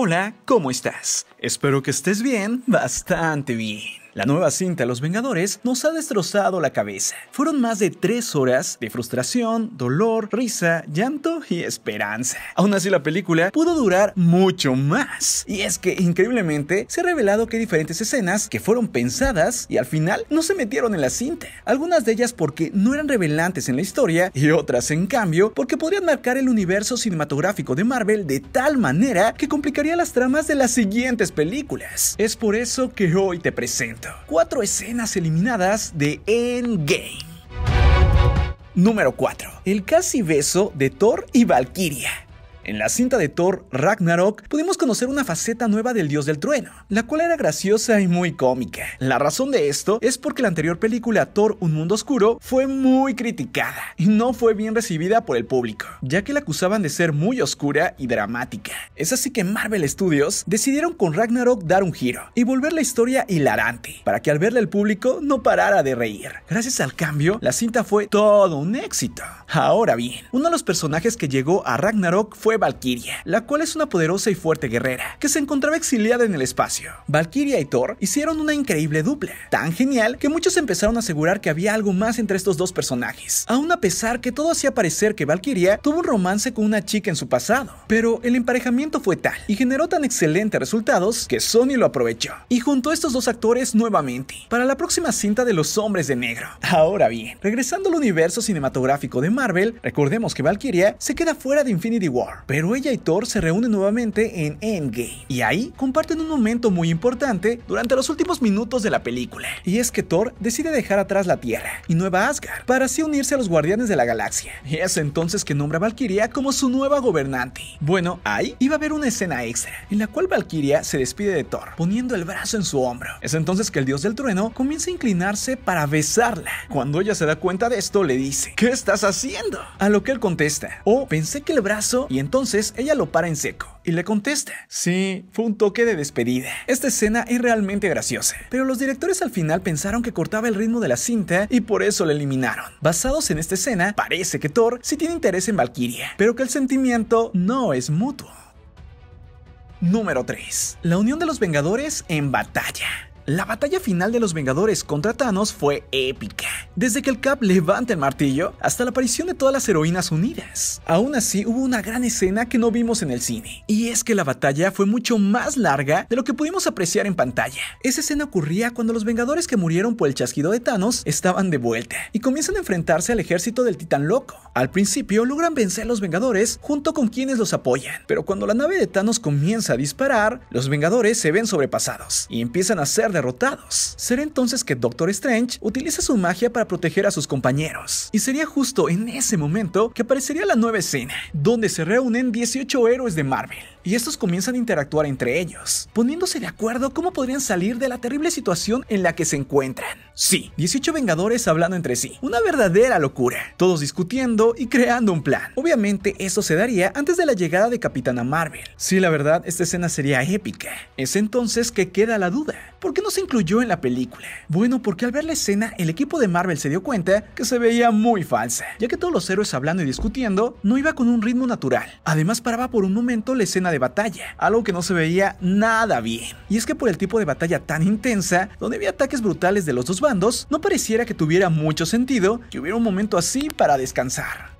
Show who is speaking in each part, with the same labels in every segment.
Speaker 1: Hola, ¿cómo estás? Espero que estés bien, bastante bien. La nueva cinta Los Vengadores nos ha destrozado la cabeza. Fueron más de tres horas de frustración, dolor, risa, llanto y esperanza. Aún así la película pudo durar mucho más. Y es que increíblemente se ha revelado que diferentes escenas que fueron pensadas y al final no se metieron en la cinta. Algunas de ellas porque no eran revelantes en la historia y otras en cambio porque podrían marcar el universo cinematográfico de Marvel de tal manera que complicaría las tramas de las siguientes películas. Es por eso que hoy te presento 4 Cuatro escenas eliminadas de Endgame. Número 4. El casi beso de Thor y Valkyria. En la cinta de Thor Ragnarok pudimos conocer una faceta nueva del dios del trueno, la cual era graciosa y muy cómica. La razón de esto es porque la anterior película Thor Un Mundo Oscuro fue muy criticada y no fue bien recibida por el público, ya que la acusaban de ser muy oscura y dramática. Es así que Marvel Studios decidieron con Ragnarok dar un giro y volver la historia hilarante, para que al verla el público no parara de reír. Gracias al cambio, la cinta fue todo un éxito. Ahora bien, uno de los personajes que llegó a Ragnarok fue Valkyria, la cual es una poderosa y fuerte guerrera que se encontraba exiliada en el espacio. Valkyria y Thor hicieron una increíble dupla, tan genial que muchos empezaron a asegurar que había algo más entre estos dos personajes, aun a pesar que todo hacía parecer que Valkyria tuvo un romance con una chica en su pasado. Pero el emparejamiento fue tal y generó tan excelentes resultados que Sony lo aprovechó y juntó a estos dos actores nuevamente para la próxima cinta de los hombres de negro. Ahora bien, regresando al universo cinematográfico de Marvel, recordemos que Valkyria se queda fuera de Infinity War, pero ella y Thor se reúnen nuevamente en Endgame y ahí comparten un momento muy importante durante los últimos minutos de la película. Y es que Thor decide dejar atrás la Tierra y Nueva Asgard para así unirse a los Guardianes de la Galaxia. Y es entonces que nombra a Valkyria como su nueva gobernante. Bueno, ahí iba a haber una escena extra en la cual Valkyria se despide de Thor poniendo el brazo en su hombro. Es entonces que el dios del trueno comienza a inclinarse para besarla. Cuando ella se da cuenta de esto le dice, ¿qué estás haciendo? A lo que él contesta, oh, pensé que el brazo y entonces entonces ella lo para en seco y le contesta. Sí, fue un toque de despedida. Esta escena es realmente graciosa, pero los directores al final pensaron que cortaba el ritmo de la cinta y por eso la eliminaron. Basados en esta escena, parece que Thor sí tiene interés en Valkyria, pero que el sentimiento no es mutuo. Número 3. La unión de los Vengadores en batalla. La batalla final de los Vengadores contra Thanos fue épica, desde que el Cap levanta el martillo hasta la aparición de todas las heroínas unidas. Aún así, hubo una gran escena que no vimos en el cine, y es que la batalla fue mucho más larga de lo que pudimos apreciar en pantalla. Esa escena ocurría cuando los Vengadores que murieron por el chasquido de Thanos estaban de vuelta y comienzan a enfrentarse al ejército del Titán Loco. Al principio logran vencer a los Vengadores junto con quienes los apoyan, pero cuando la nave de Thanos comienza a disparar, los Vengadores se ven sobrepasados y empiezan a ser Será entonces que Doctor Strange utiliza su magia para proteger a sus compañeros. Y sería justo en ese momento que aparecería la nueva escena, donde se reúnen 18 héroes de Marvel. Y estos comienzan a interactuar entre ellos, poniéndose de acuerdo cómo podrían salir de la terrible situación en la que se encuentran. Sí, 18 Vengadores hablando entre sí. Una verdadera locura. Todos discutiendo y creando un plan. Obviamente eso se daría antes de la llegada de Capitana Marvel. Sí, la verdad, esta escena sería épica. Es entonces que queda la duda. ¿Por qué no se incluyó en la película? Bueno, porque al ver la escena, el equipo de Marvel se dio cuenta que se veía muy falsa, ya que todos los héroes hablando y discutiendo no iba con un ritmo natural. Además, paraba por un momento la escena de batalla, algo que no se veía nada bien. Y es que por el tipo de batalla tan intensa, donde había ataques brutales de los dos no pareciera que tuviera mucho sentido que hubiera un momento así para descansar.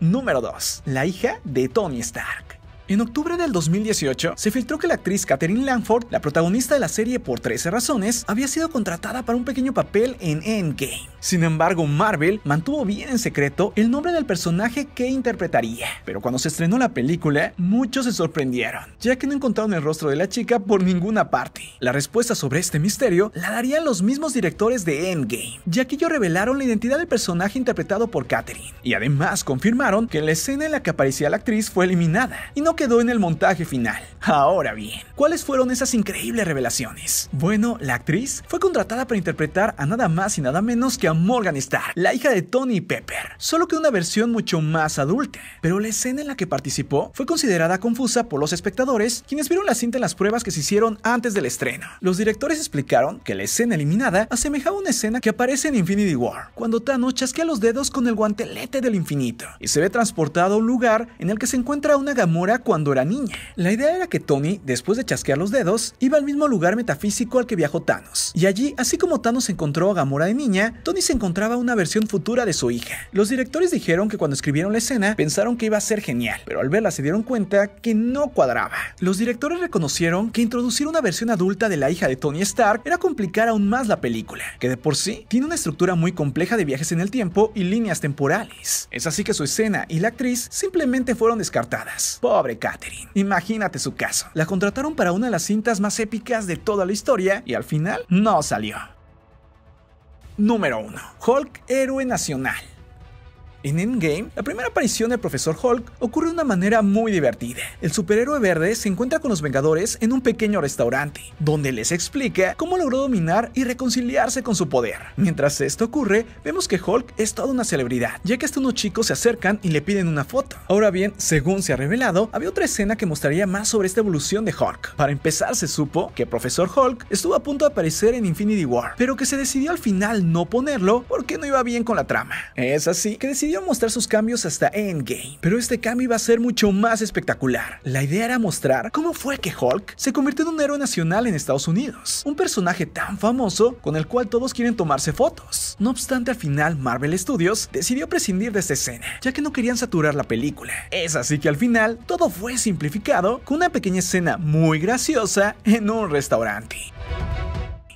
Speaker 1: Número 2. La hija de Tony Stark. En octubre del 2018, se filtró que la actriz Katherine Langford, la protagonista de la serie por 13 razones, había sido contratada para un pequeño papel en Endgame. Sin embargo, Marvel mantuvo bien en secreto el nombre del personaje que interpretaría. Pero cuando se estrenó la película, muchos se sorprendieron, ya que no encontraron el rostro de la chica por ninguna parte. La respuesta sobre este misterio la darían los mismos directores de Endgame, ya que ellos revelaron la identidad del personaje interpretado por Katherine. Y además confirmaron que la escena en la que aparecía la actriz fue eliminada, y no quedó en el montaje final. Ahora bien, ¿cuáles fueron esas increíbles revelaciones? Bueno, la actriz fue contratada para interpretar a nada más y nada menos que a Morgan Starr, la hija de Tony Pepper, solo que una versión mucho más adulta. Pero la escena en la que participó fue considerada confusa por los espectadores, quienes vieron la cinta en las pruebas que se hicieron antes del estreno. Los directores explicaron que la escena eliminada asemejaba una escena que aparece en Infinity War, cuando Thanos chasquea los dedos con el guantelete del infinito y se ve transportado a un lugar en el que se encuentra una Gamora cuando era niña. La idea era que Tony, después de chasquear los dedos, iba al mismo lugar metafísico al que viajó Thanos. Y allí, así como Thanos encontró a Gamora de niña, Tony se encontraba una versión futura de su hija. Los directores dijeron que cuando escribieron la escena pensaron que iba a ser genial, pero al verla se dieron cuenta que no cuadraba. Los directores reconocieron que introducir una versión adulta de la hija de Tony Stark era complicar aún más la película, que de por sí tiene una estructura muy compleja de viajes en el tiempo y líneas temporales. Es así que su escena y la actriz simplemente fueron descartadas. Pobre Katherine, imagínate su caso. La contrataron para una de las cintas más épicas de toda la historia y al final no salió. Número 1. Hulk Héroe Nacional. En Endgame, la primera aparición del profesor Hulk ocurre de una manera muy divertida. El superhéroe verde se encuentra con los Vengadores en un pequeño restaurante, donde les explica cómo logró dominar y reconciliarse con su poder. Mientras esto ocurre, vemos que Hulk es toda una celebridad, ya que hasta unos chicos se acercan y le piden una foto. Ahora bien, según se ha revelado, había otra escena que mostraría más sobre esta evolución de Hulk. Para empezar, se supo que Profesor Hulk estuvo a punto de aparecer en Infinity War, pero que se decidió al final no ponerlo porque no iba bien con la trama. Es así que decidió Podía mostrar sus cambios hasta Endgame, pero este cambio iba a ser mucho más espectacular. La idea era mostrar cómo fue que Hulk se convirtió en un héroe nacional en Estados Unidos, un personaje tan famoso con el cual todos quieren tomarse fotos. No obstante, al final Marvel Studios decidió prescindir de esta escena, ya que no querían saturar la película. Es así que al final todo fue simplificado con una pequeña escena muy graciosa en un restaurante.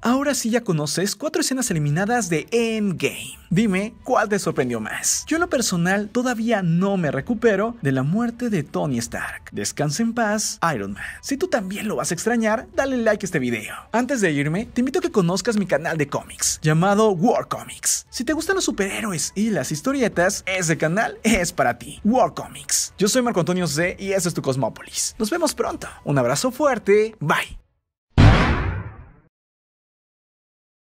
Speaker 1: Ahora sí ya conoces cuatro escenas eliminadas de Endgame. Dime, ¿cuál te sorprendió más? Yo en lo personal todavía no me recupero de la muerte de Tony Stark. Descansa en paz, Iron Man. Si tú también lo vas a extrañar, dale like a este video. Antes de irme, te invito a que conozcas mi canal de cómics, llamado War Comics. Si te gustan los superhéroes y las historietas, ese canal es para ti, War Comics. Yo soy Marco Antonio C y ese es tu Cosmópolis. Nos vemos pronto. Un abrazo fuerte, bye.